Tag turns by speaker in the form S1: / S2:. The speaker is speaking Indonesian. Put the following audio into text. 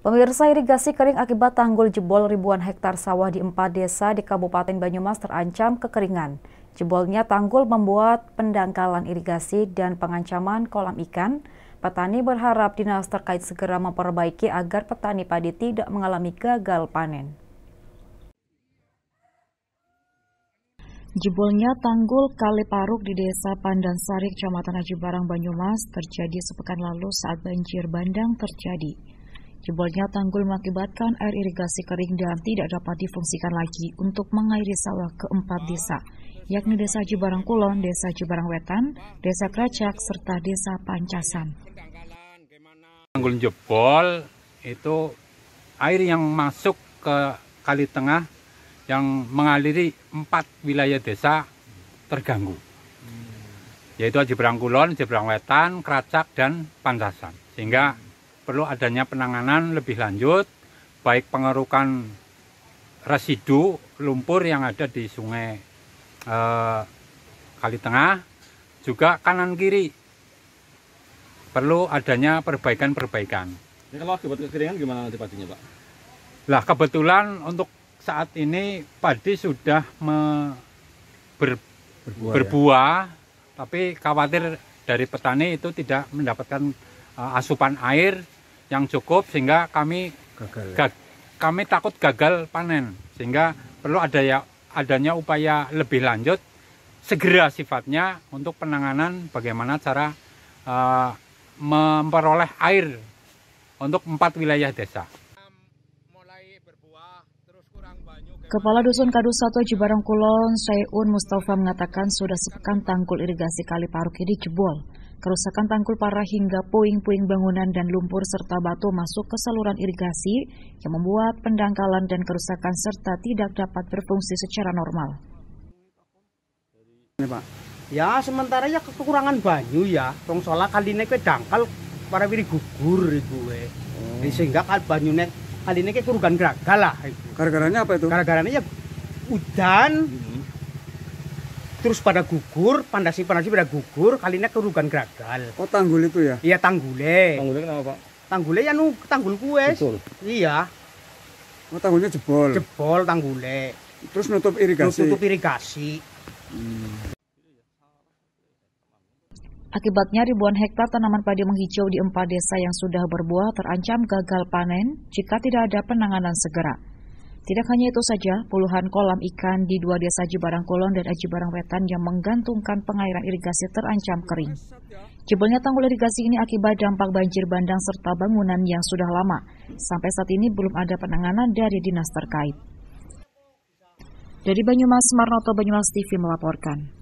S1: Pemirsa irigasi kering akibat tanggul jebol ribuan hektar sawah di empat desa di Kabupaten Banyumas terancam kekeringan. Jebolnya tanggul membuat pendangkalan irigasi dan pengancaman kolam ikan. Petani berharap dinas terkait segera memperbaiki agar petani padi tidak mengalami gagal panen. Jebolnya tanggul Kali Paruk di Desa Pandansari, Kecamatan Aji Barang, Banyumas terjadi sepekan lalu saat banjir bandang terjadi. Jebolnya tanggul mengakibatkan air irigasi kering dan tidak dapat difungsikan lagi untuk mengairi sawah keempat desa, yakni Desa Cibarang Kulon, Desa Cibarang Wetan, Desa Keracak, serta Desa Pancasan.
S2: Tanggul jebol itu air yang masuk ke kali tengah yang mengaliri empat wilayah desa terganggu yaitu Jebrang Kulon, Jibrang Wetan, Keracak, dan Pancasan, Sehingga perlu adanya penanganan lebih lanjut, baik pengerukan residu lumpur yang ada di sungai e, Kali Tengah, juga kanan kiri perlu adanya perbaikan-perbaikan. Ya, kalau akibat kekeringan gimana nanti pastinya Pak? Lah kebetulan untuk saat ini padi sudah me, ber, berbuah, berbuah ya? tapi khawatir dari petani itu tidak mendapatkan eh, asupan air yang cukup sehingga kami gagal. Gag, kami takut gagal panen sehingga perlu ada ya adanya upaya lebih lanjut segera sifatnya untuk penanganan bagaimana cara uh, memperoleh air untuk empat wilayah desa.
S1: Kepala Dusun Kadus 1 Jibarang Kulon, Syaiun Mustafa mengatakan sudah sepekan tanggul irigasi Kali Paruk ini jebol. Kerusakan tanggul parah hingga puing-puing bangunan dan lumpur serta batu masuk ke saluran irigasi yang membuat pendangkalan dan kerusakan serta tidak dapat berfungsi secara normal.
S3: Ini, Pak. Ya sementara ya kekurangan banyu ya. Tong sola kali ini dangkal para wiri gugur itu. Hmm. Oh. Sehingga kal banyu nek kali ini kurugan geragal lah. Gara-garanya apa itu? Gara-garanya ya hujan. Hmm terus pada gugur, pandasi pandasi pada gugur, kalinya kerugian gagal. Oh tanggul itu ya? Iya tanggule. Tanggule kenapa pak? Tanggule ya nu tanggul kue. Betul. Iya. Oh tanggulnya jebol. Jebol tanggule. Terus nutup irigasi. Nutup irigasi. Hmm.
S1: Akibatnya ribuan hektar tanaman padi menghijau di empat desa yang sudah berbuah terancam gagal panen jika tidak ada penanganan segera. Tidak hanya itu saja, puluhan kolam ikan di dua desa Jibarang Kolon dan Aji Wetan yang menggantungkan pengairan irigasi terancam kering. Jebolnya tanggul irigasi ini akibat dampak banjir bandang serta bangunan yang sudah lama. Sampai saat ini belum ada penanganan dari dinas terkait. Dari Banyumas, Marnoto Banyumas TV melaporkan.